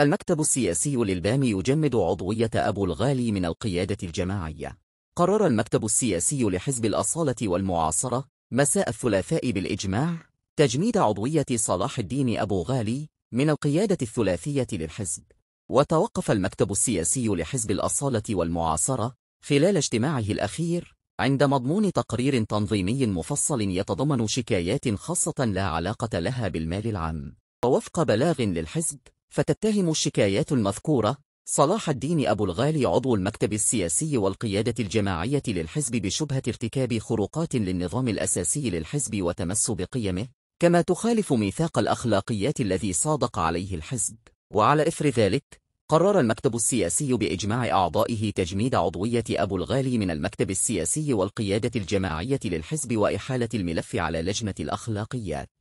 المكتب السياسي للبام يجمد عضوية أبو الغالي من القيادة الجماعية قرر المكتب السياسي لحزب الأصالة والمعاصرة مساء الثلاثاء بالإجماع تجميد عضوية صلاح الدين أبو غالي من القيادة الثلاثية للحزب وتوقف المكتب السياسي لحزب الأصالة والمعاصرة خلال اجتماعه الأخير عند مضمون تقرير تنظيمي مفصل يتضمن شكايات خاصة لا علاقة لها بالمال العام ووفق بلاغ للحزب فتتهم الشكايات المذكورة صلاح الدين أبو الغالي عضو المكتب السياسي والقيادة الجماعية للحزب بشبهة ارتكاب خروقات للنظام الأساسي للحزب وتمس بقيمه كما تخالف ميثاق الأخلاقيات الذي صادق عليه الحزب وعلى إثر ذلك قرر المكتب السياسي بإجماع أعضائه تجميد عضوية أبو الغالي من المكتب السياسي والقيادة الجماعية للحزب وإحالة الملف على لجنة الأخلاقيات